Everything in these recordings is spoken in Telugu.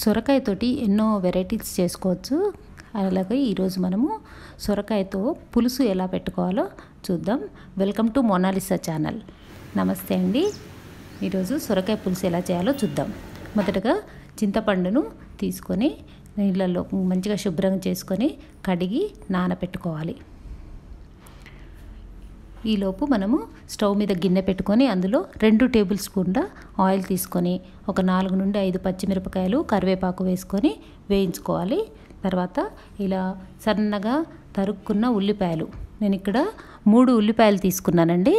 సొరకాయతోటి ఎన్నో వెరైటీస్ చేసుకోవచ్చు అలాగే ఈరోజు మనము సొరకాయతో పులుసు ఎలా పెట్టుకోవాలో చూద్దాం వెల్కమ్ టు మొనాలిసా ఛానల్ నమస్తే అండి ఈరోజు సొరకాయ పులుసు ఎలా చేయాలో చూద్దాం మొదటగా చింతపండును తీసుకొని నీళ్ళల్లో మంచిగా శుభ్రంగా చేసుకొని కడిగి నానబెట్టుకోవాలి ఈలోపు మనము స్టవ్ మీద గిన్నె పెట్టుకొని అందులో రెండు టేబుల్ స్పూన్ల ఆయిల్ తీసుకొని ఒక నాలుగు నుండి ఐదు పచ్చిమిరపకాయలు కరివేపాకు వేసుకొని వేయించుకోవాలి తర్వాత ఇలా సన్నగా తరుక్కున్న ఉల్లిపాయలు నేను ఇక్కడ మూడు ఉల్లిపాయలు తీసుకున్నానండి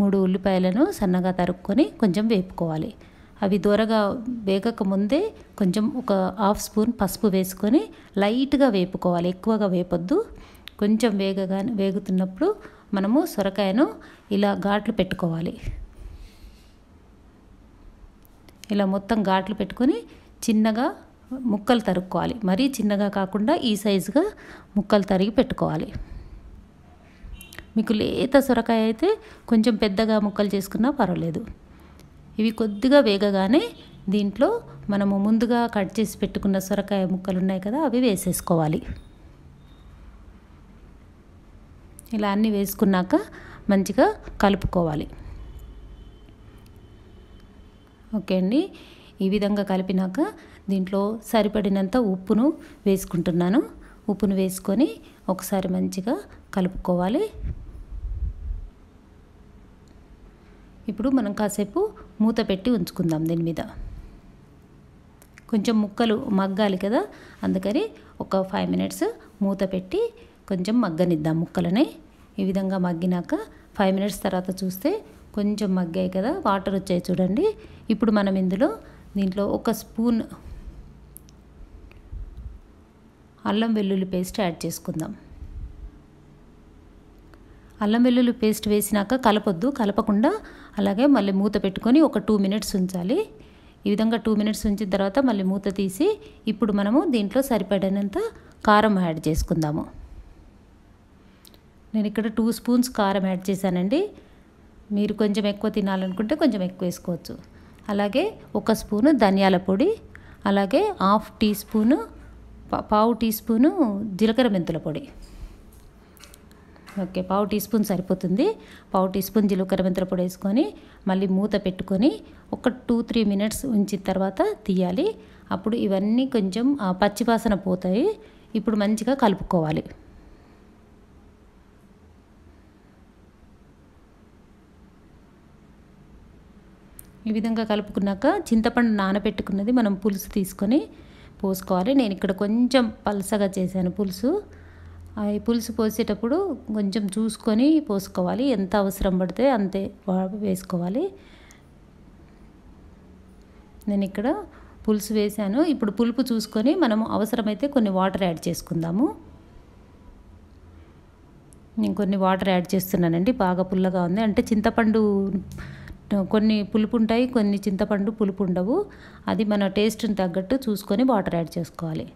మూడు ఉల్లిపాయలను సన్నగా తరుక్కొని కొంచెం వేపుకోవాలి అవి దూరగా వేగక ముందే కొంచెం ఒక హాఫ్ స్పూన్ పసుపు వేసుకొని లైట్గా వేపుకోవాలి ఎక్కువగా వేపొద్దు కొంచెం వేగగా వేగుతున్నప్పుడు మనము సొరకాయను ఇలా ఘాట్లు పెట్టుకోవాలి ఇలా మొత్తం ఘాట్లు పెట్టుకొని చిన్నగా ముక్కలు తరుక్కోవాలి మరీ చిన్నగా కాకుండా ఈ సైజుగా ముక్కలు తరిగి పెట్టుకోవాలి మీకు లేత సొరకాయ అయితే కొంచెం పెద్దగా ముక్కలు చేసుకున్నా పర్వాలేదు ఇవి కొద్దిగా వేగగానే దీంట్లో మనము ముందుగా కట్ చేసి పెట్టుకున్న సొరకాయ ముక్కలు ఉన్నాయి కదా అవి వేసేసుకోవాలి ఇలా అన్నీ వేసుకున్నాక మంచిగా కలుపుకోవాలి ఓకే అండి ఈ విధంగా కలిపినాక దీంట్లో సరిపడినంత ఉప్పును వేసుకుంటున్నాను ఉప్పును వేసుకొని ఒకసారి మంచిగా కలుపుకోవాలి ఇప్పుడు మనం కాసేపు మూత పెట్టి ఉంచుకుందాం దీని మీద కొంచెం ముక్కలు మగ్గాలి కదా అందుకని ఒక ఫైవ్ మినిట్స్ మూత పెట్టి కొంచెం మగ్గనిద్దాం ముక్కలని ఈ విధంగా మగ్గినాక ఫైవ్ మినిట్స్ తర్వాత చూస్తే కొంచెం మగ్గాయి కదా వాటర్ వచ్చాయి చూడండి ఇప్పుడు మనం ఇందులో దీంట్లో ఒక స్పూన్ అల్లం వెల్లుల్లి పేస్ట్ యాడ్ చేసుకుందాం అల్లం వెల్లుల్లి పేస్ట్ వేసినాక కలపొద్దు కలపకుండా అలాగే మళ్ళీ మూత పెట్టుకొని ఒక టూ మినిట్స్ ఉంచాలి ఈ విధంగా టూ మినిట్స్ ఉంచిన తర్వాత మళ్ళీ మూత తీసి ఇప్పుడు మనము దీంట్లో సరిపడినంత కారం యాడ్ చేసుకుందాము నేను ఇక్కడ టూ స్పూన్స్ కారం యాడ్ చేశానండి మీరు కొంచెం ఎక్కువ తినాలనుకుంటే కొంచెం ఎక్కువ వేసుకోవచ్చు అలాగే ఒక స్పూను ధనియాల పొడి అలాగే హాఫ్ టీ స్పూను పావు టీ స్పూను జీలకర్ర మెంతుల పొడి ఓకే పావు టీ స్పూన్ సరిపోతుంది పావు టీ స్పూన్ జీలకర్ర మెంతుల పొడి వేసుకొని మళ్ళీ మూత పెట్టుకొని ఒక టూ త్రీ మినిట్స్ ఉంచిన తర్వాత తీయాలి అప్పుడు ఇవన్నీ కొంచెం పచ్చివాసన పోతాయి ఇప్పుడు మంచిగా కలుపుకోవాలి ఈ విధంగా కలుపుకున్నాక చింతపండు నానబెట్టుకున్నది మనం పులుసు తీసుకొని పోసుకోవాలి నేను ఇక్కడ కొంచెం పలసగా చేశాను పులుసు ఈ పులుసు పోసేటప్పుడు కొంచెం చూసుకొని పోసుకోవాలి ఎంత అవసరం పడితే అంతే వేసుకోవాలి నేను ఇక్కడ పులుసు వేశాను ఇప్పుడు పులుపు చూసుకొని మనం అవసరమైతే కొన్ని వాటర్ యాడ్ చేసుకుందాము నేను కొన్ని వాటర్ యాడ్ చేస్తున్నానండి బాగా పుల్లగా ఉంది అంటే చింతపండు కొన్ని పులుపు ఉంటాయి కొన్ని చింతపండు పులుపు ఉండవు అది మన టేస్ట్ని తగ్గట్టు చూసుకొని వాటర్ యాడ్ చేసుకోవాలి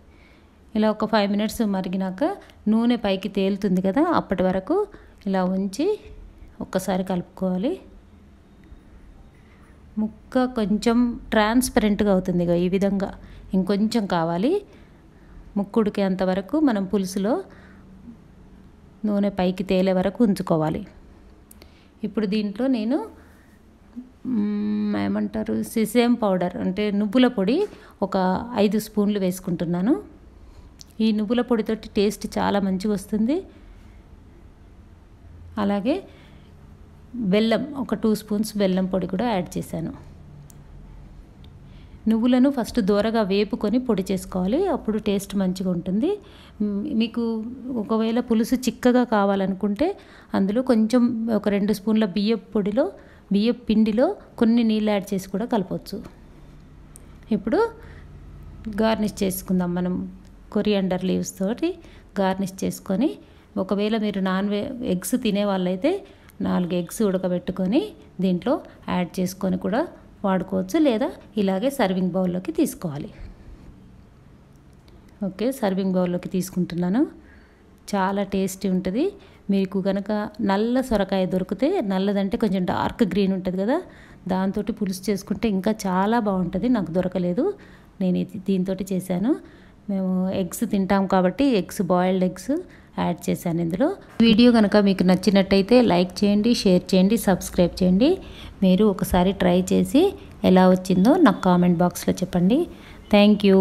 ఇలా ఒక ఫైవ్ మినిట్స్ మరిగినాక నూనె పైకి తేలుతుంది కదా అప్పటి వరకు ఇలా ఉంచి ఒక్కసారి కలుపుకోవాలి ముక్క కొంచెం ట్రాన్స్పరెంట్గా అవుతుంది ఈ విధంగా ఇంకొంచెం కావాలి ముక్కుడికే అంతవరకు మనం పులుసులో నూనె పైకి తేలే వరకు ఉంచుకోవాలి ఇప్పుడు దీంట్లో నేను ఏమంటారు సిసేమ్ పౌడర్ అంటే నువ్వుల పొడి ఒక ఐదు స్పూన్లు వేసుకుంటున్నాను ఈ నువ్వుల పొడితోటి టేస్ట్ చాలా మంచిగా వస్తుంది అలాగే బెల్లం ఒక టూ స్పూన్స్ బెల్లం పొడి కూడా యాడ్ చేశాను నువ్వులను ఫస్ట్ దూరగా వేపుకొని పొడి చేసుకోవాలి అప్పుడు టేస్ట్ మంచిగా ఉంటుంది మీకు ఒకవేళ పులుసు చిక్కగా కావాలనుకుంటే అందులో కొంచెం ఒక రెండు స్పూన్ల బియ్యం పొడిలో బియ్యం పిండిలో కొన్ని నీళ్ళు యాడ్ చేసి కూడా కలపవచ్చు ఇప్పుడు గార్నిష్ చేసుకుందాం మనం కొరియాండర్ లీవ్స్ తోటి గార్నిష్ చేసుకొని ఒకవేళ మీరు నాన్ వెజ్ ఎగ్స్ తినే వాళ్ళైతే నాలుగు ఎగ్స్ ఉడకబెట్టుకొని దీంట్లో యాడ్ చేసుకొని కూడా వాడుకోవచ్చు లేదా ఇలాగే సర్వింగ్ బౌల్లోకి తీసుకోవాలి ఓకే సర్వింగ్ బౌల్లోకి తీసుకుంటున్నాను చాలా టేస్టీ ఉంటుంది మీకు కనుక నల్ల సొరకాయ దొరికితే నల్లదంటే కొంచెం డార్క్ గ్రీన్ ఉంటుంది కదా దాంతో పులుసు చేసుకుంటే ఇంకా చాలా బాగుంటుంది నాకు దొరకలేదు నేను దీంతో చేశాను మేము ఎగ్స్ తింటాం కాబట్టి ఎగ్స్ బాయిల్డ్ ఎగ్స్ యాడ్ చేశాను ఇందులో వీడియో కనుక మీకు నచ్చినట్టయితే లైక్ చేయండి షేర్ చేయండి సబ్స్క్రైబ్ చేయండి మీరు ఒకసారి ట్రై చేసి ఎలా వచ్చిందో నాకు కామెంట్ బాక్స్లో చెప్పండి థ్యాంక్ యూ